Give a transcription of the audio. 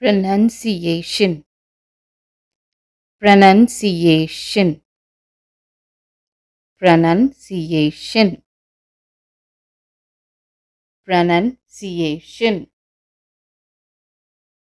pronunciation pronunciation pronunciation pronunciation